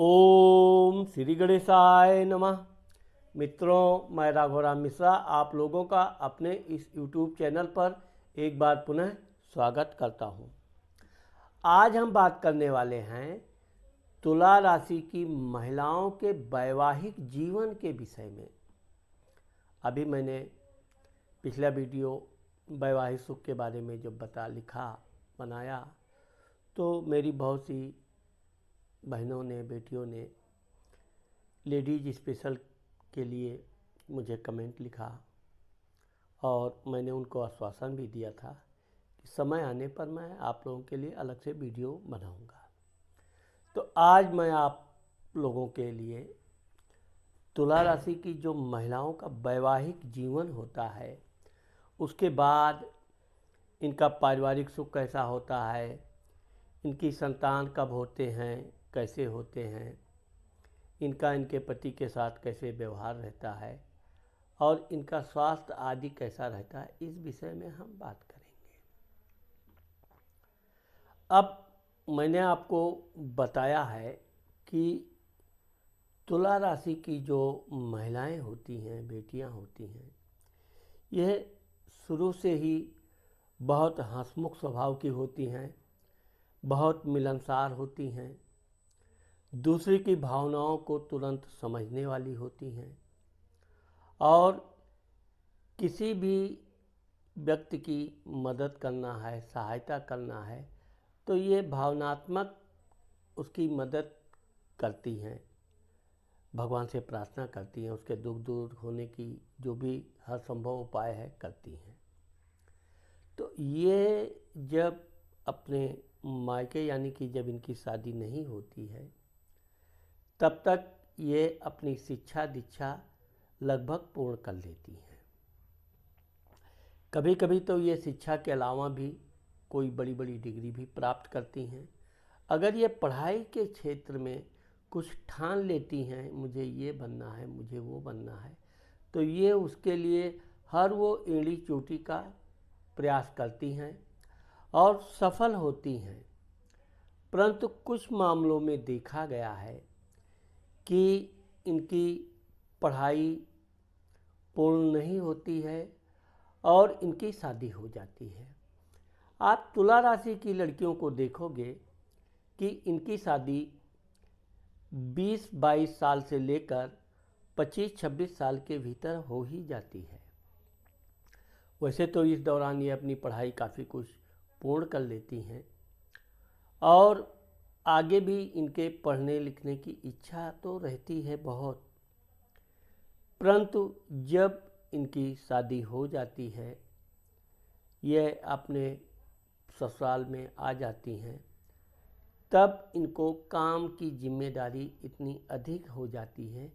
ओम श्री गणेशाय नमः मित्रों मैं राम मिश्रा आप लोगों का अपने इस यूट्यूब चैनल पर एक बार पुनः स्वागत करता हूँ आज हम बात करने वाले हैं तुला राशि की महिलाओं के वैवाहिक जीवन के विषय में अभी मैंने पिछला वीडियो वैवाहिक सुख के बारे में जब बता लिखा बनाया तो मेरी बहुत सी बहनों ने बेटियों ने लेडीज स्पेशल के लिए मुझे कमेंट लिखा और मैंने उनको आश्वासन भी दिया था कि समय आने पर मैं आप लोगों के लिए अलग से वीडियो बनाऊंगा तो आज मैं आप लोगों के लिए तुला राशि की जो महिलाओं का वैवाहिक जीवन होता है उसके बाद इनका पारिवारिक सुख कैसा होता है इनकी संतान कब होते हैं कैसे होते हैं इनका इनके पति के साथ कैसे व्यवहार रहता है और इनका स्वास्थ्य आदि कैसा रहता है इस विषय में हम बात करेंगे अब मैंने आपको बताया है कि तुला राशि की जो महिलाएं होती हैं बेटियां होती हैं यह शुरू से ही बहुत हंसमुख स्वभाव की होती हैं बहुत मिलनसार होती हैं दूसरे की भावनाओं को तुरंत समझने वाली होती हैं और किसी भी व्यक्ति की मदद करना है सहायता करना है तो ये भावनात्मक उसकी मदद करती हैं भगवान से प्रार्थना करती हैं उसके दुख दूर होने की जो भी हर संभव उपाय है करती हैं तो ये जब अपने मायके यानी कि जब इनकी शादी नहीं होती है तब तक ये अपनी शिक्षा दीक्षा लगभग पूर्ण कर लेती हैं कभी कभी तो ये शिक्षा के अलावा भी कोई बड़ी बड़ी डिग्री भी प्राप्त करती हैं अगर ये पढ़ाई के क्षेत्र में कुछ ठान लेती हैं मुझे ये बनना है मुझे वो बनना है तो ये उसके लिए हर वो एड़ी चोटी का प्रयास करती हैं और सफल होती हैं परंतु कुछ मामलों में देखा गया है कि इनकी पढ़ाई पूर्ण नहीं होती है और इनकी शादी हो जाती है आप तुला राशि की लड़कियों को देखोगे कि इनकी शादी 20-22 साल से लेकर 25-26 साल के भीतर हो ही जाती है वैसे तो इस दौरान ये अपनी पढ़ाई काफ़ी कुछ पूर्ण कर लेती हैं और आगे भी इनके पढ़ने लिखने की इच्छा तो रहती है बहुत परंतु जब इनकी शादी हो जाती है यह अपने ससुराल में आ जाती हैं तब इनको काम की जिम्मेदारी इतनी अधिक हो जाती है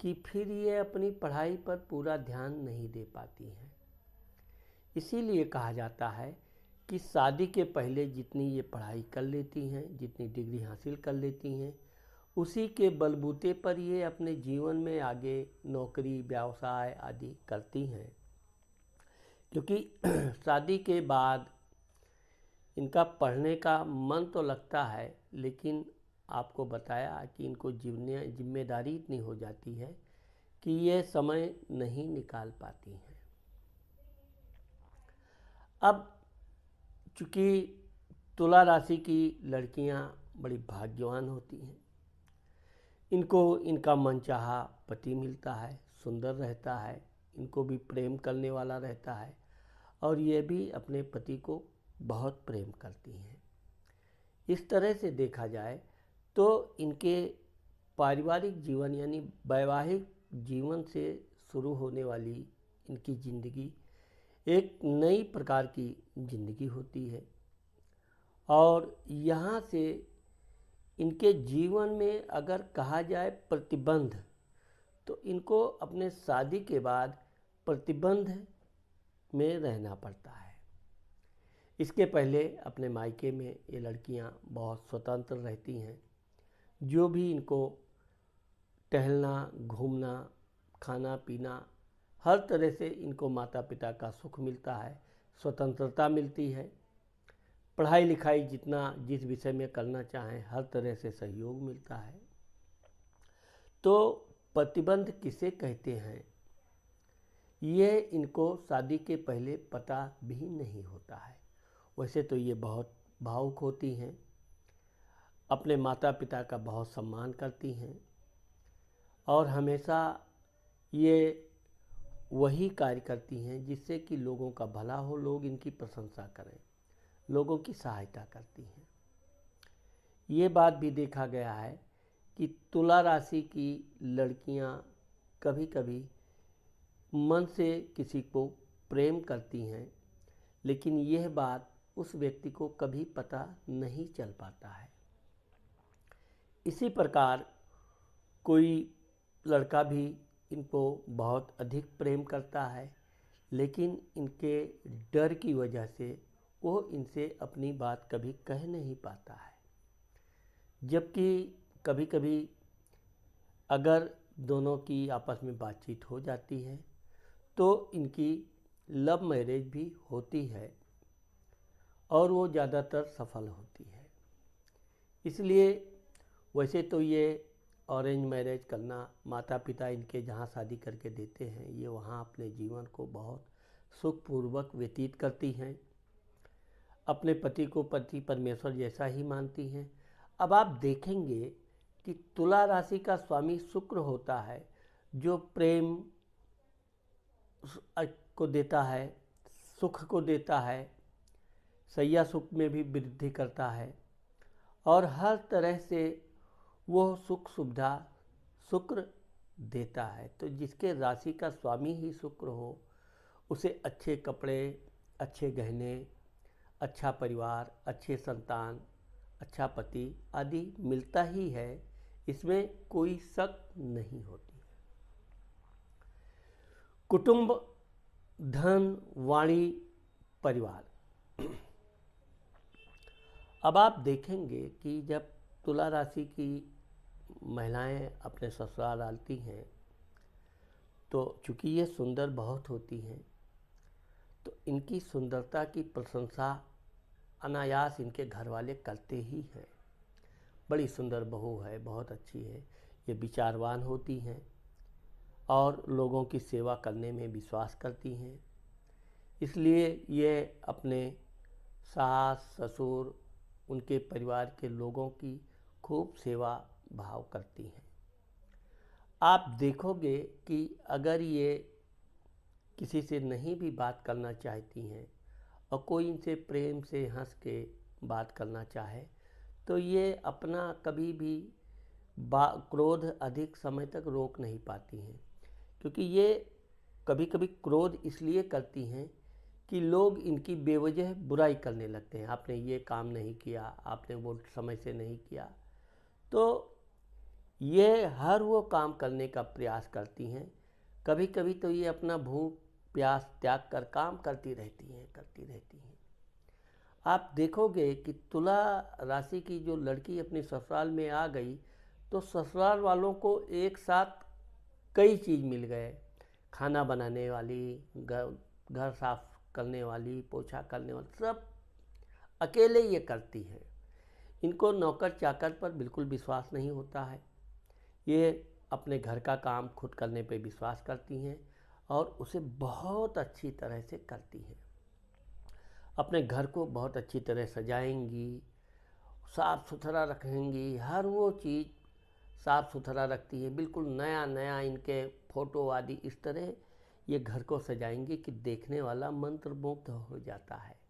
कि फिर ये अपनी पढ़ाई पर पूरा ध्यान नहीं दे पाती हैं इसीलिए कहा जाता है कि शादी के पहले जितनी ये पढ़ाई कर लेती हैं जितनी डिग्री हासिल कर लेती हैं उसी के बलबूते पर ये अपने जीवन में आगे नौकरी व्यवसाय आदि करती हैं क्योंकि शादी के बाद इनका पढ़ने का मन तो लगता है लेकिन आपको बताया कि इनको जिम्मे जिम्मेदारी इतनी हो जाती है कि ये समय नहीं निकाल पाती हैं अब चूँकि तुला राशि की लड़कियां बड़ी भाग्यवान होती हैं इनको इनका मनचाहा पति मिलता है सुंदर रहता है इनको भी प्रेम करने वाला रहता है और ये भी अपने पति को बहुत प्रेम करती हैं इस तरह से देखा जाए तो इनके पारिवारिक जीवन यानी वैवाहिक जीवन से शुरू होने वाली इनकी ज़िंदगी एक नई प्रकार की जिंदगी होती है और यहाँ से इनके जीवन में अगर कहा जाए प्रतिबंध तो इनको अपने शादी के बाद प्रतिबंध में रहना पड़ता है इसके पहले अपने मायके में ये लड़कियाँ बहुत स्वतंत्र रहती हैं जो भी इनको टहलना घूमना खाना पीना हर तरह से इनको माता पिता का सुख मिलता है स्वतंत्रता मिलती है पढ़ाई लिखाई जितना जिस विषय में करना चाहें हर तरह से सहयोग मिलता है तो प्रतिबंध किसे कहते हैं ये इनको शादी के पहले पता भी नहीं होता है वैसे तो ये बहुत भावुक होती हैं अपने माता पिता का बहुत सम्मान करती हैं और हमेशा ये वही कार्य करती हैं जिससे कि लोगों का भला हो लोग इनकी प्रशंसा करें लोगों की सहायता करती हैं ये बात भी देखा गया है कि तुला राशि की लड़कियां कभी कभी मन से किसी को प्रेम करती हैं लेकिन यह बात उस व्यक्ति को कभी पता नहीं चल पाता है इसी प्रकार कोई लड़का भी इनको बहुत अधिक प्रेम करता है लेकिन इनके डर की वजह से वो इनसे अपनी बात कभी कह नहीं पाता है जबकि कभी कभी अगर दोनों की आपस में बातचीत हो जाती है तो इनकी लव मैरिज भी होती है और वो ज़्यादातर सफल होती है इसलिए वैसे तो ये अरेंज मैरिज करना माता पिता इनके जहाँ शादी करके देते हैं ये वहाँ अपने जीवन को बहुत सुखपूर्वक व्यतीत करती हैं अपने पति को पति परमेश्वर जैसा ही मानती हैं अब आप देखेंगे कि तुला राशि का स्वामी शुक्र होता है जो प्रेम को देता है सुख को देता है सैया सुख में भी वृद्धि करता है और हर तरह से वह सुख सुविधा शुक्र देता है तो जिसके राशि का स्वामी ही शुक्र हो उसे अच्छे कपड़े अच्छे गहने अच्छा परिवार अच्छे संतान अच्छा पति आदि मिलता ही है इसमें कोई शक नहीं होती है कुटुंब धन वाणी परिवार अब आप देखेंगे कि जब तुला राशि की महिलाएं अपने ससुराल आती हैं तो चूँकि ये सुंदर बहुत होती हैं तो इनकी सुंदरता की प्रशंसा अनायास इनके घर वाले करते ही हैं बड़ी सुंदर बहू है बहुत अच्छी है ये विचारवान होती हैं और लोगों की सेवा करने में विश्वास करती हैं इसलिए ये अपने सास ससुर उनके परिवार के लोगों की खूब सेवा भाव करती हैं आप देखोगे कि अगर ये किसी से नहीं भी बात करना चाहती हैं और कोई इनसे प्रेम से हंस के बात करना चाहे तो ये अपना कभी भी बा क्रोध अधिक समय तक रोक नहीं पाती हैं क्योंकि ये कभी कभी क्रोध इसलिए करती हैं कि लोग इनकी बेवजह बुराई करने लगते हैं आपने ये काम नहीं किया आपने वो समय से नहीं किया तो ये हर वो काम करने का प्रयास करती हैं कभी कभी तो ये अपना भूख प्यास त्याग कर काम करती रहती हैं करती रहती हैं आप देखोगे कि तुला राशि की जो लड़की अपनी ससुराल में आ गई तो ससुराल वालों को एक साथ कई चीज़ मिल गए खाना बनाने वाली घर घर साफ करने वाली पोछा करने वाली सब अकेले ये करती है इनको नौकर चाकर पर बिल्कुल विश्वास नहीं होता है ये अपने घर का काम खुद करने पर विश्वास करती हैं और उसे बहुत अच्छी तरह से करती हैं अपने घर को बहुत अच्छी तरह सजाएंगी साफ़ सुथरा रखेंगी हर वो चीज़ साफ़ सुथरा रखती है बिल्कुल नया नया इनके फ़ोटो आदि इस तरह ये घर को सजाएंगी कि देखने वाला मंत्रमुग्ध हो जाता है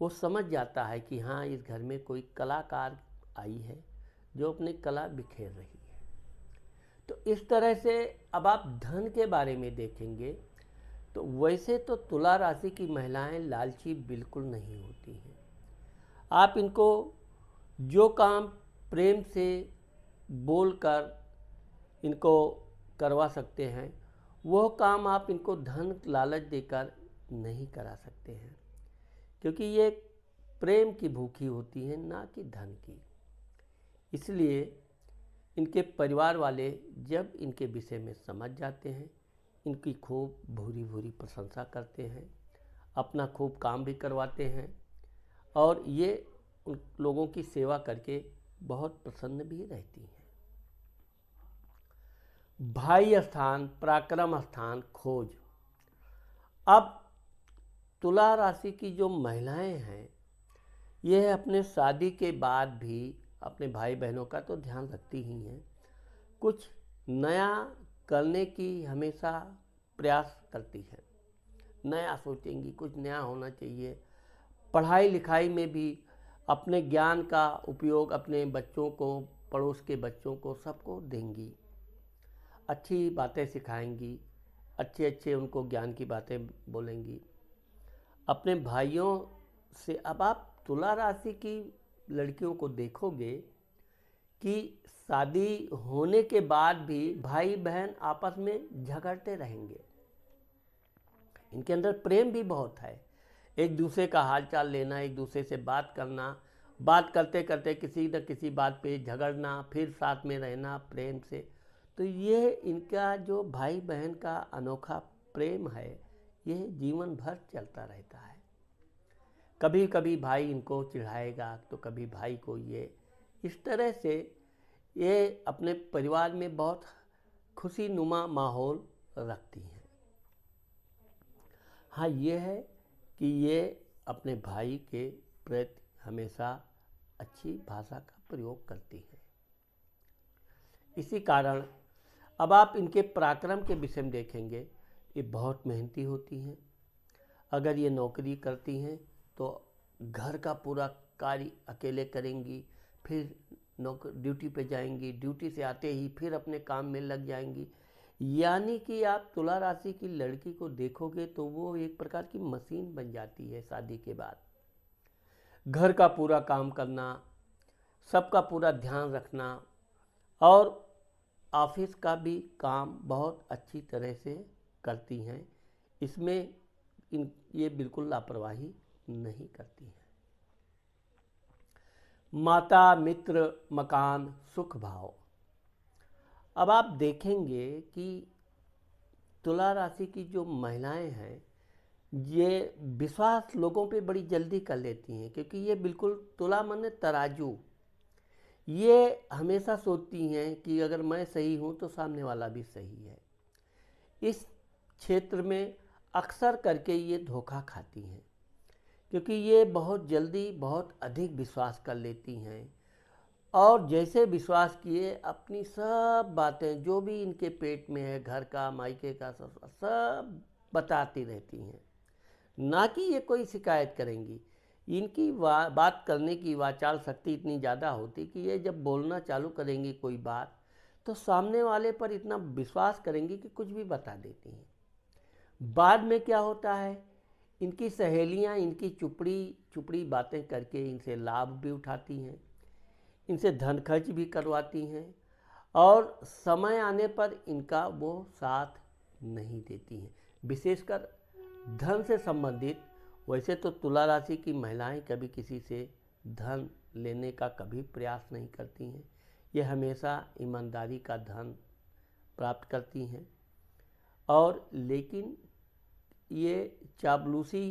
वो समझ जाता है कि हाँ इस घर में कोई कलाकार आई है जो अपनी कला बिखेर रही है तो इस तरह से अब आप धन के बारे में देखेंगे तो वैसे तो तुला राशि की महिलाएं लालची बिल्कुल नहीं होती हैं आप इनको जो काम प्रेम से बोल कर इनको करवा सकते हैं वह काम आप इनको धन लालच देकर नहीं करा सकते हैं क्योंकि ये प्रेम की भूखी होती हैं ना कि धन की इसलिए इनके परिवार वाले जब इनके विषय में समझ जाते हैं इनकी खूब भूरी भूरी प्रशंसा करते हैं अपना खूब काम भी करवाते हैं और ये उन लोगों की सेवा करके बहुत प्रसन्न भी रहती हैं भाई स्थान पराक्रम स्थान खोज अब तुला राशि की जो महिलाएं हैं यह अपने शादी के बाद भी अपने भाई बहनों का तो ध्यान रखती ही हैं कुछ नया करने की हमेशा प्रयास करती हैं नया सोचेंगी कुछ नया होना चाहिए पढ़ाई लिखाई में भी अपने ज्ञान का उपयोग अपने बच्चों को पड़ोस के बच्चों को सबको देंगी अच्छी बातें सिखाएंगी अच्छे अच्छे उनको ज्ञान की बातें बोलेंगी अपने भाइयों से अब आप तुला राशि की लड़कियों को देखोगे कि शादी होने के बाद भी भाई बहन आपस में झगड़ते रहेंगे इनके अंदर प्रेम भी बहुत है एक दूसरे का हालचाल लेना एक दूसरे से बात करना बात करते करते किसी न किसी बात पे झगड़ना फिर साथ में रहना प्रेम से तो ये इनका जो भाई बहन का अनोखा प्रेम है यह जीवन भर चलता रहता है कभी कभी भाई इनको चिढ़ाएगा तो कभी भाई को ये इस तरह से ये अपने परिवार में बहुत खुशी नुमा माहौल रखती हैं हाँ ये है कि ये अपने भाई के प्रति हमेशा अच्छी भाषा का प्रयोग करती हैं इसी कारण अब आप इनके पराक्रम के विषय में देखेंगे ये बहुत मेहनती होती हैं अगर ये नौकरी करती हैं तो घर का पूरा कार्य अकेले करेंगी फिर नौकर ड्यूटी पे जाएंगी ड्यूटी से आते ही फिर अपने काम में लग जाएंगी यानी कि आप तुला राशि की लड़की को देखोगे तो वो एक प्रकार की मशीन बन जाती है शादी के बाद घर का पूरा काम करना सबका पूरा ध्यान रखना और ऑफिस का भी काम बहुत अच्छी तरह से करती हैं इसमें इन ये बिल्कुल लापरवाही नहीं करती हैं माता मित्र मकान सुख भाव अब आप देखेंगे कि तुला राशि की जो महिलाएं हैं ये विश्वास लोगों पे बड़ी जल्दी कर लेती हैं क्योंकि ये बिल्कुल तुला मन तराजू ये हमेशा सोचती हैं कि अगर मैं सही हूँ तो सामने वाला भी सही है इस क्षेत्र में अक्सर करके ये धोखा खाती हैं क्योंकि ये बहुत जल्दी बहुत अधिक विश्वास कर लेती हैं और जैसे विश्वास किए अपनी सब बातें जो भी इनके पेट में है घर का मायके का सब सब बताती रहती हैं ना कि ये कोई शिकायत करेंगी इनकी वा, बात करने की वाचाल शक्ति इतनी ज़्यादा होती कि ये जब बोलना चालू करेंगी कोई बात तो सामने वाले पर इतना विश्वास करेंगी कि कुछ भी बता देती हैं बाद में क्या होता है इनकी सहेलियां इनकी चुपड़ी चुपड़ी बातें करके इनसे लाभ भी उठाती हैं इनसे धन खर्च भी करवाती हैं और समय आने पर इनका वो साथ नहीं देती हैं विशेषकर धन से संबंधित वैसे तो तुला राशि की महिलाएं कभी किसी से धन लेने का कभी प्रयास नहीं करती हैं ये हमेशा ईमानदारी का धन प्राप्त करती हैं और लेकिन ये चापलूसी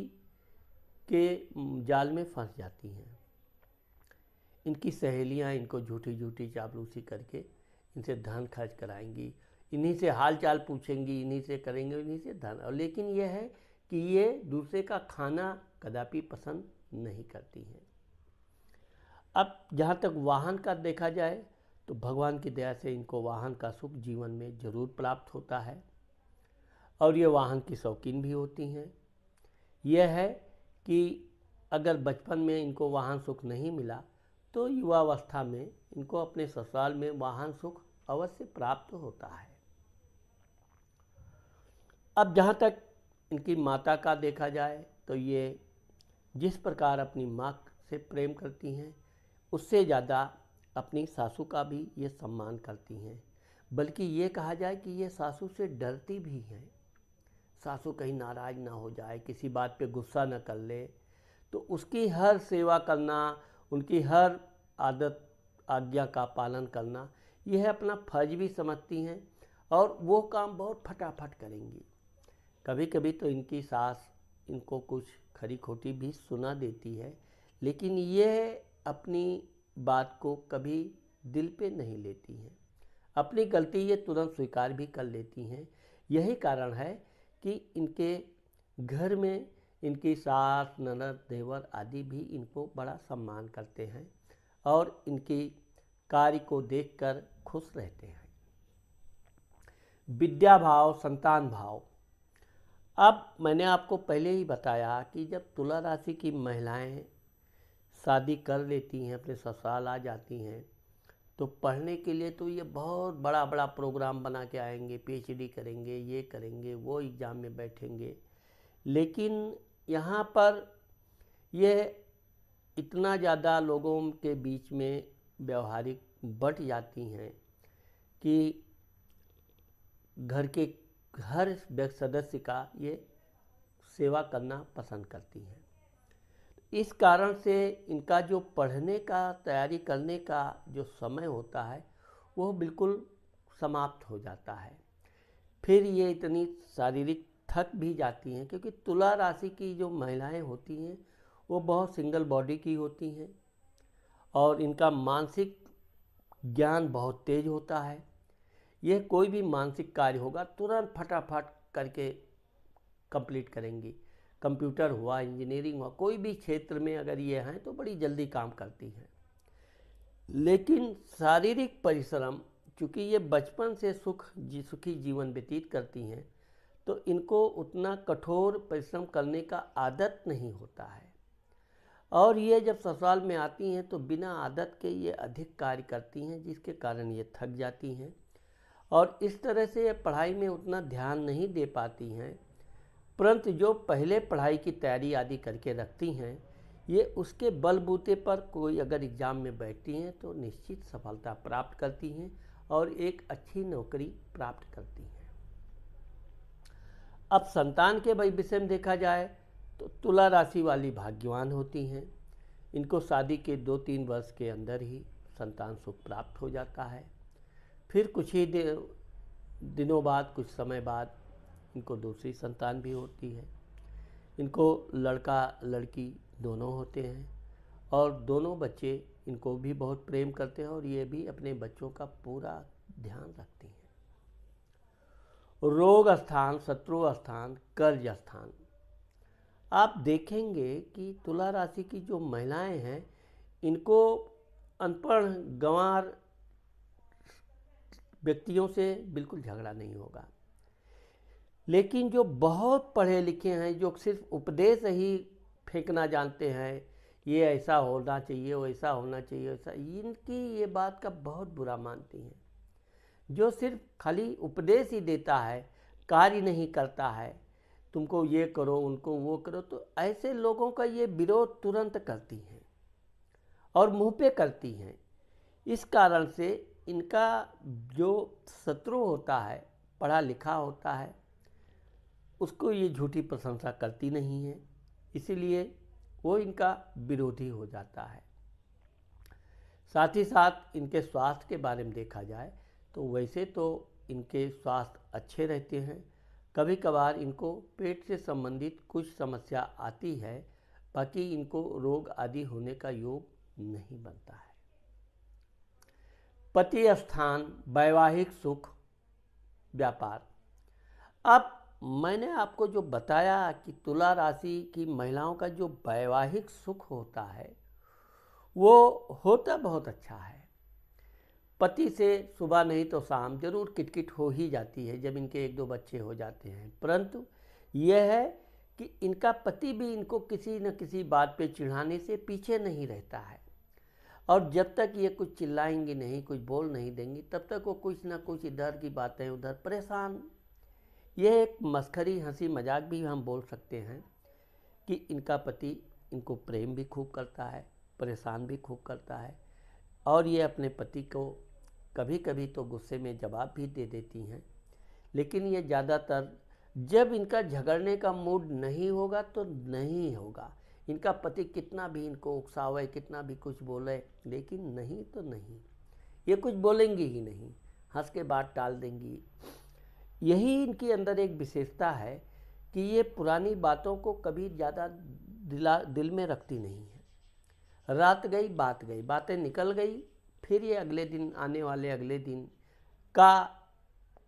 के जाल में फंस जाती हैं इनकी सहेलियां इनको झूठी झूठी चापलूसी करके इनसे धन खर्च कराएंगी इन्हीं से हाल चाल पूछेंगी इन्हीं से करेंगे इन्हीं से धन और लेकिन यह है कि ये दूसरे का खाना कदापि पसंद नहीं करती हैं अब जहाँ तक वाहन का देखा जाए तो भगवान की दया से इनको वाहन का सुख जीवन में जरूर प्राप्त होता है और ये वाहन की शौकीन भी होती हैं यह है कि अगर बचपन में इनको वाहन सुख नहीं मिला तो युवावस्था में इनको अपने ससुराल में वाहन सुख अवश्य प्राप्त होता है अब जहाँ तक इनकी माता का देखा जाए तो ये जिस प्रकार अपनी माँ से प्रेम करती हैं उससे ज़्यादा अपनी सासू का भी ये सम्मान करती हैं बल्कि ये कहा जाए कि ये सासू से डरती भी हैं सासू कहीं नाराज़ ना हो जाए किसी बात पे गुस्सा न कर ले तो उसकी हर सेवा करना उनकी हर आदत आज्ञा का पालन करना यह अपना फर्ज भी समझती हैं और वो काम बहुत फटाफट करेंगी कभी कभी तो इनकी सास इनको कुछ खरी खोटी भी सुना देती है लेकिन ये अपनी बात को कभी दिल पे नहीं लेती हैं अपनी गलती ये तुरंत स्वीकार भी कर लेती हैं यही कारण है कि इनके घर में इनकी सास ननद देवर आदि भी इनको बड़ा सम्मान करते हैं और इनकी कार्य को देखकर खुश रहते हैं विद्या भाव संतान भाव अब मैंने आपको पहले ही बताया कि जब तुला राशि की महिलाएं शादी कर लेती हैं अपने ससुराल आ जाती हैं तो पढ़ने के लिए तो ये बहुत बड़ा बड़ा प्रोग्राम बना के आएंगे पीएचडी करेंगे ये करेंगे वो एग्ज़ाम में बैठेंगे लेकिन यहाँ पर ये इतना ज़्यादा लोगों के बीच में व्यवहारिक बट जाती हैं कि घर के हर सदस्य का ये सेवा करना पसंद करती हैं इस कारण से इनका जो पढ़ने का तैयारी करने का जो समय होता है वो बिल्कुल समाप्त हो जाता है फिर ये इतनी शारीरिक थक भी जाती हैं क्योंकि तुला राशि की जो महिलाएं होती हैं वो बहुत सिंगल बॉडी की होती हैं और इनका मानसिक ज्ञान बहुत तेज होता है यह कोई भी मानसिक कार्य होगा तुरंत फटाफट करके कंप्लीट करेंगी कंप्यूटर हुआ इंजीनियरिंग हुआ कोई भी क्षेत्र में अगर ये हैं तो बड़ी जल्दी काम करती हैं लेकिन शारीरिक परिश्रम चूँकि ये बचपन से सुख जी सुखी जीवन व्यतीत करती हैं तो इनको उतना कठोर परिश्रम करने का आदत नहीं होता है और ये जब ससुराल में आती हैं तो बिना आदत के ये अधिक कार्य करती हैं जिसके कारण ये थक जाती हैं और इस तरह से ये पढ़ाई में उतना ध्यान नहीं दे पाती हैं परंतु जो पहले पढ़ाई की तैयारी आदि करके रखती हैं ये उसके बलबूते पर कोई अगर एग्ज़ाम में बैठती हैं तो निश्चित सफलता प्राप्त करती हैं और एक अच्छी नौकरी प्राप्त करती हैं अब संतान के विषय में देखा जाए तो तुला राशि वाली भाग्यवान होती हैं इनको शादी के दो तीन वर्ष के अंदर ही संतान सुख प्राप्त हो जाता है फिर कुछ ही दिनों बाद कुछ समय बाद इनको दूसरी संतान भी होती है इनको लड़का लड़की दोनों होते हैं और दोनों बच्चे इनको भी बहुत प्रेम करते हैं और ये भी अपने बच्चों का पूरा ध्यान रखती हैं रोग स्थान शत्रु स्थान कर्ज स्थान आप देखेंगे कि तुला राशि की जो महिलाएं हैं इनको अनपढ़ गंवार व्यक्तियों से बिल्कुल झगड़ा नहीं होगा लेकिन जो बहुत पढ़े लिखे हैं जो सिर्फ उपदेश ही फेंकना जानते हैं ये ऐसा होना चाहिए वैसा होना चाहिए वैसा इनकी ये बात का बहुत बुरा मानती हैं जो सिर्फ खाली उपदेश ही देता है कार्य नहीं करता है तुमको ये करो उनको वो करो तो ऐसे लोगों का ये विरोध तुरंत करती हैं और मुंह पे करती हैं इस कारण से इनका जो शत्रु होता है पढ़ा लिखा होता है उसको ये झूठी प्रशंसा करती नहीं है इसीलिए वो इनका विरोधी हो जाता है साथ ही साथ इनके स्वास्थ्य के बारे में देखा जाए तो वैसे तो इनके स्वास्थ्य अच्छे रहते हैं कभी कभार इनको पेट से संबंधित कुछ समस्या आती है बाकी इनको रोग आदि होने का योग नहीं बनता है पति स्थान वैवाहिक सुख व्यापार अब मैंने आपको जो बताया कि तुला राशि की महिलाओं का जो वैवाहिक सुख होता है वो होता बहुत अच्छा है पति से सुबह नहीं तो शाम जरूर किटकिट हो ही जाती है जब इनके एक दो बच्चे हो जाते हैं परंतु यह है कि इनका पति भी इनको किसी न किसी बात पे चिढ़ाने से पीछे नहीं रहता है और जब तक ये कुछ चिल्लाएंगे नहीं कुछ बोल नहीं देंगी तब तक वो कुछ ना कुछ इधर की बातें उधर परेशान यह एक मस्खरी हंसी मजाक भी हम बोल सकते हैं कि इनका पति इनको प्रेम भी खूब करता है परेशान भी खूब करता है और ये अपने पति को कभी कभी तो गुस्से में जवाब भी दे देती हैं लेकिन ये ज़्यादातर जब इनका झगड़ने का मूड नहीं होगा तो नहीं होगा इनका पति कितना भी इनको उकसावे कितना भी कुछ बोले लेकिन नहीं तो नहीं ये कुछ बोलेंगी ही नहीं हंस के बात टाल देंगी यही इनके अंदर एक विशेषता है कि ये पुरानी बातों को कभी ज़्यादा दिला दिल में रखती नहीं है रात गई बात गई बातें निकल गई फिर ये अगले दिन आने वाले अगले दिन का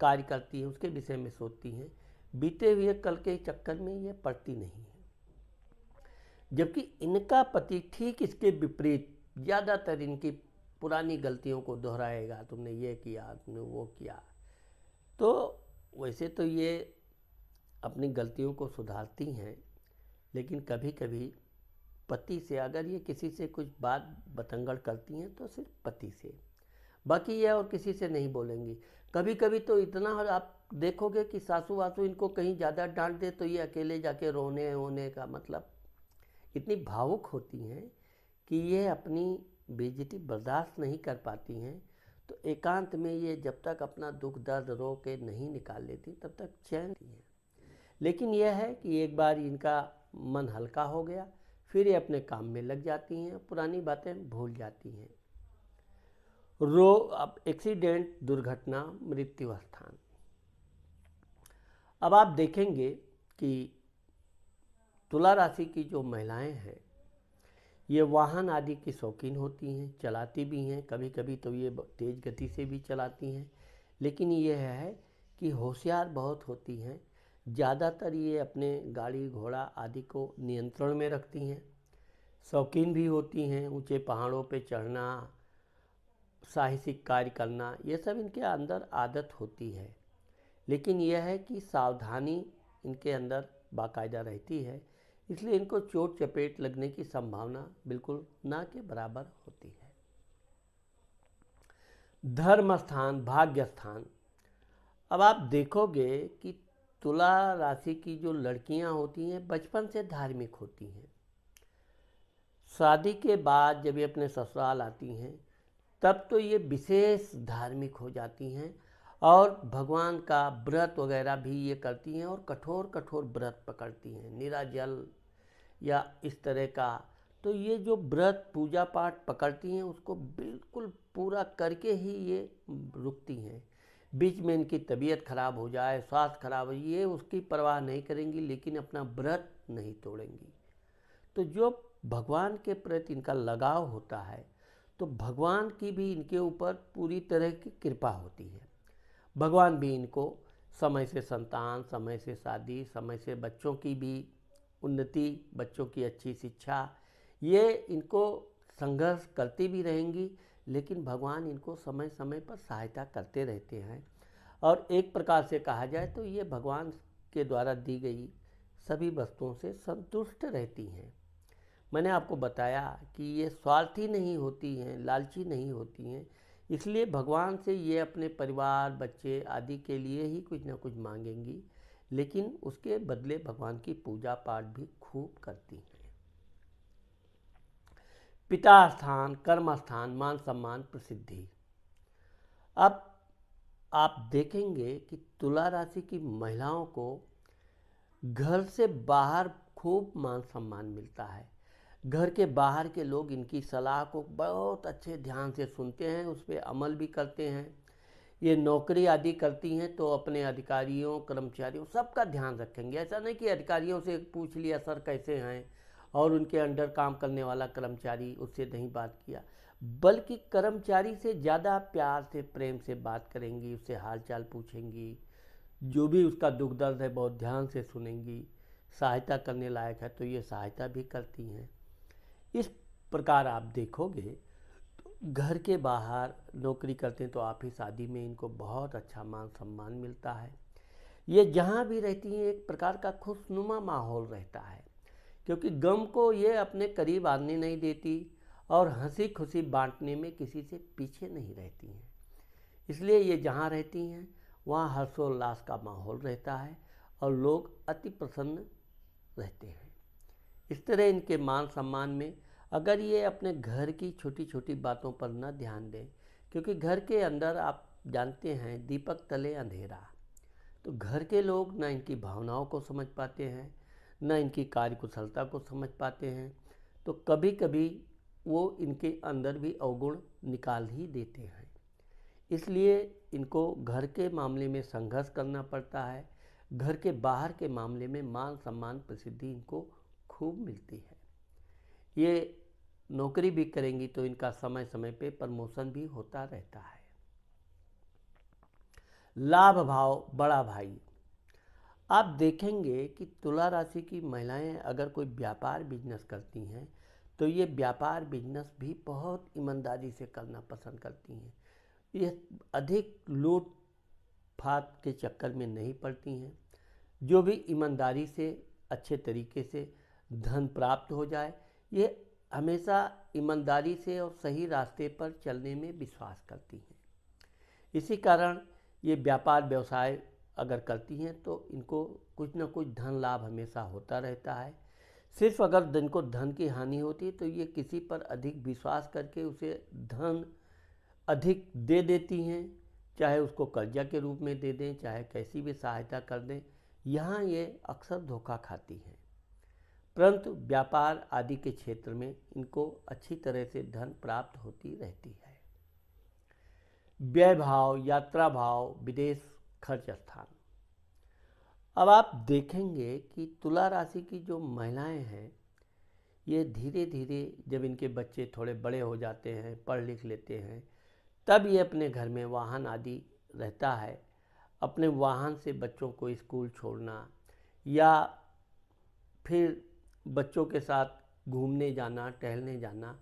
कार्य करती है उसके विषय में सोचती हैं बीते हुए कल के चक्कर में ये पड़ती नहीं है जबकि इनका पति ठीक इसके विपरीत ज़्यादातर इनकी पुरानी गलतियों को दोहराएगा तुमने ये किया तुमने वो किया तो वैसे तो ये अपनी गलतियों को सुधारती हैं लेकिन कभी कभी पति से अगर ये किसी से कुछ बात बतंगड़ करती हैं तो सिर्फ पति से बाकी ये और किसी से नहीं बोलेंगी कभी कभी तो इतना आप देखोगे कि सासू वासू इनको कहीं ज़्यादा डांट दे तो ये अकेले जाके रोने होने का मतलब इतनी भावुक होती हैं कि ये अपनी बेजती बर्दाश्त नहीं कर पाती हैं तो एकांत में ये जब तक अपना दुख दर्द रो के नहीं निकाल लेती तब तक चैन नहीं है लेकिन यह है कि एक बार इनका मन हल्का हो गया फिर ये अपने काम में लग जाती हैं पुरानी बातें भूल जाती हैं रो अब एक्सीडेंट दुर्घटना मृत्यु स्थान अब आप देखेंगे कि तुला राशि की जो महिलाएं हैं ये वाहन आदि की शौकीन होती हैं चलाती भी हैं कभी कभी तो ये तेज़ गति से भी चलाती हैं लेकिन यह है कि होशियार बहुत होती हैं ज़्यादातर ये अपने गाड़ी घोड़ा आदि को नियंत्रण में रखती हैं शौकीन भी होती हैं ऊंचे पहाड़ों पे चढ़ना साहसिक कार्य करना ये सब इनके अंदर आदत होती है लेकिन यह है कि सावधानी इनके अंदर बाकायदा रहती है इसलिए इनको चोट चपेट लगने की संभावना बिल्कुल ना के बराबर होती है धर्म स्थान भाग्य स्थान अब आप देखोगे कि तुला राशि की जो लड़कियां होती हैं बचपन से धार्मिक होती हैं शादी के बाद जब ये अपने ससुराल आती हैं तब तो ये विशेष धार्मिक हो जाती हैं और भगवान का व्रत वगैरह भी ये करती हैं और कठोर कठोर व्रत पकड़ती हैं निरा जल या इस तरह का तो ये जो व्रत पूजा पाठ पकड़ती हैं उसको बिल्कुल पूरा करके ही ये रुकती हैं बीच में इनकी तबीयत ख़राब हो जाए स्वास्थ्य खराब हो ये उसकी परवाह नहीं करेंगी लेकिन अपना व्रत नहीं तोड़ेंगी तो जो भगवान के प्रति इनका लगाव होता है तो भगवान की भी इनके ऊपर पूरी तरह की कृपा होती है भगवान भी इनको समय से संतान समय से शादी समय से बच्चों की भी उन्नति बच्चों की अच्छी शिक्षा ये इनको संघर्ष करती भी रहेंगी लेकिन भगवान इनको समय समय पर सहायता करते रहते हैं और एक प्रकार से कहा जाए तो ये भगवान के द्वारा दी गई सभी वस्तुओं से संतुष्ट रहती हैं मैंने आपको बताया कि ये स्वार्थी नहीं होती हैं लालची नहीं होती हैं इसलिए भगवान से ये अपने परिवार बच्चे आदि के लिए ही कुछ ना कुछ मांगेंगी लेकिन उसके बदले भगवान की पूजा पाठ भी खूब करती हैं पिता स्थान कर्म स्थान मान सम्मान प्रसिद्धि अब आप देखेंगे कि तुला राशि की महिलाओं को घर से बाहर खूब मान सम्मान मिलता है घर के बाहर के लोग इनकी सलाह को बहुत अच्छे ध्यान से सुनते हैं उस पर अमल भी करते हैं ये नौकरी आदि करती हैं तो अपने अधिकारियों कर्मचारियों सबका ध्यान रखेंगे ऐसा नहीं कि अधिकारियों से पूछ लिया सर कैसे हैं और उनके अंडर काम करने वाला कर्मचारी उससे नहीं बात किया बल्कि कर्मचारी से ज़्यादा प्यार से प्रेम से बात करेंगी उससे हालचाल पूछेंगी जो भी उसका दुख दर्द है बहुत ध्यान से सुनेंगी सहायता करने लायक है तो ये सहायता भी करती हैं इस प्रकार आप देखोगे घर के बाहर नौकरी करते हैं तो आप ही शादी में इनको बहुत अच्छा मान सम्मान मिलता है ये जहाँ भी रहती हैं एक प्रकार का खुशनुमा माहौल रहता है क्योंकि गम को ये अपने करीब आने नहीं देती और हंसी खुशी बांटने में किसी से पीछे नहीं रहती हैं इसलिए ये जहाँ रहती हैं वहाँ हर्षोल्लास का माहौल रहता है और लोग अति प्रसन्न रहते हैं इस तरह इनके मान सम्मान में अगर ये अपने घर की छोटी छोटी बातों पर ना ध्यान दें क्योंकि घर के अंदर आप जानते हैं दीपक तले अंधेरा तो घर के लोग ना इनकी भावनाओं को समझ पाते हैं ना इनकी कार्यकुशलता को समझ पाते हैं तो कभी कभी वो इनके अंदर भी अवगुण निकाल ही देते हैं इसलिए इनको घर के मामले में संघर्ष करना पड़ता है घर के बाहर के मामले में मान सम्मान प्रसिद्धि इनको खूब मिलती है ये नौकरी भी करेंगी तो इनका समय समय पे प्रमोशन भी होता रहता है लाभ भाव बड़ा भाई आप देखेंगे कि तुला राशि की महिलाएं अगर कोई व्यापार बिजनेस करती हैं तो ये व्यापार बिजनेस भी बहुत ईमानदारी से करना पसंद करती हैं ये अधिक लूट फात के चक्कर में नहीं पड़ती हैं जो भी ईमानदारी से अच्छे तरीके से धन प्राप्त हो जाए ये हमेशा ईमानदारी से और सही रास्ते पर चलने में विश्वास करती हैं इसी कारण ये व्यापार व्यवसाय अगर करती हैं तो इनको कुछ ना कुछ धन लाभ हमेशा होता रहता है सिर्फ अगर को धन की हानि होती है तो ये किसी पर अधिक विश्वास करके उसे धन अधिक दे देती हैं चाहे उसको कर्जा के रूप में दे दें चाहे कैसी भी सहायता कर दें यहाँ ये अक्सर धोखा खाती हैं परंतु व्यापार आदि के क्षेत्र में इनको अच्छी तरह से धन प्राप्त होती रहती है व्यय भाव यात्रा भाव विदेश खर्च स्थान अब आप देखेंगे कि तुला राशि की जो महिलाएं हैं ये धीरे धीरे जब इनके बच्चे थोड़े बड़े हो जाते हैं पढ़ लिख लेते हैं तब ये अपने घर में वाहन आदि रहता है अपने वाहन से बच्चों को स्कूल छोड़ना या फिर बच्चों के साथ घूमने जाना टहलने जाना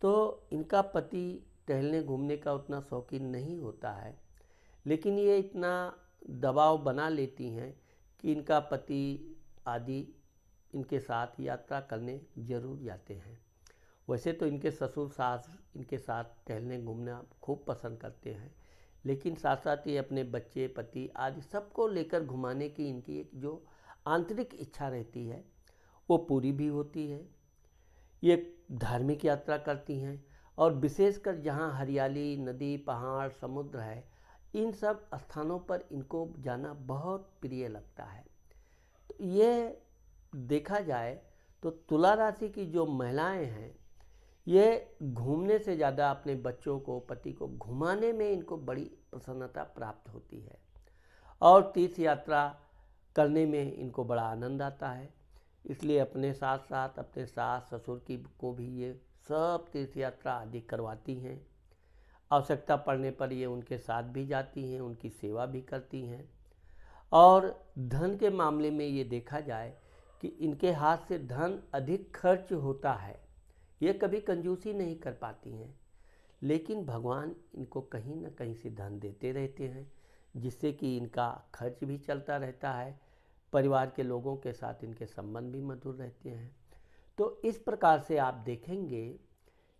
तो इनका पति टहलने घूमने का उतना शौकीन नहीं होता है लेकिन ये इतना दबाव बना लेती हैं कि इनका पति आदि इनके साथ यात्रा करने ज़रूर जाते हैं वैसे तो इनके ससुर सास इनके साथ टहलने घूमना खूब पसंद करते हैं लेकिन साथ साथ ये अपने बच्चे पति आदि सबको लेकर घुमाने की इनकी एक जो आंतरिक इच्छा रहती है वो पूरी भी होती है ये धार्मिक यात्रा करती हैं और विशेषकर जहाँ हरियाली नदी पहाड़ समुद्र है इन सब स्थानों पर इनको जाना बहुत प्रिय लगता है तो ये देखा जाए तो तुला राशि की जो महिलाएं हैं ये घूमने से ज़्यादा अपने बच्चों को पति को घुमाने में इनको बड़ी प्रसन्नता प्राप्त होती है और तीर्थ यात्रा करने में इनको बड़ा आनंद आता है इसलिए अपने साथ साथ अपने सास ससुर की को भी ये सब तीर्थ यात्रा आदि करवाती हैं आवश्यकता पड़ने पर ये उनके साथ भी जाती हैं उनकी सेवा भी करती हैं और धन के मामले में ये देखा जाए कि इनके हाथ से धन अधिक खर्च होता है ये कभी कंजूसी नहीं कर पाती हैं लेकिन भगवान इनको कहीं ना कहीं से धन देते रहते हैं जिससे कि इनका खर्च भी चलता रहता है परिवार के लोगों के साथ इनके संबंध भी मधुर रहते हैं तो इस प्रकार से आप देखेंगे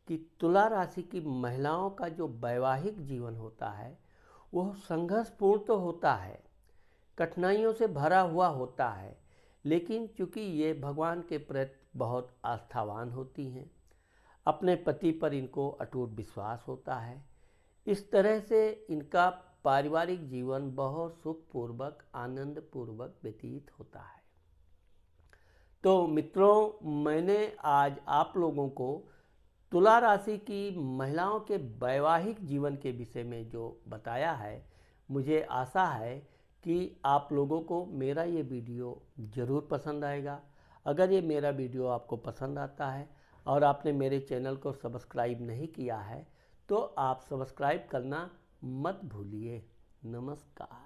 कि तुला राशि की महिलाओं का जो वैवाहिक जीवन होता है वह संघर्षपूर्ण तो होता है कठिनाइयों से भरा हुआ होता है लेकिन चूंकि ये भगवान के प्रति बहुत आस्थावान होती हैं अपने पति पर इनको अटूट विश्वास होता है इस तरह से इनका पारिवारिक जीवन बहुत सुखपूर्वक आनंद पूर्वक व्यतीत होता है तो मित्रों मैंने आज आप लोगों को तुला राशि की महिलाओं के वैवाहिक जीवन के विषय में जो बताया है मुझे आशा है कि आप लोगों को मेरा ये वीडियो ज़रूर पसंद आएगा अगर ये मेरा वीडियो आपको पसंद आता है और आपने मेरे चैनल को सब्सक्राइब नहीं किया है तो आप सब्सक्राइब करना मत भूलिए नमस्कार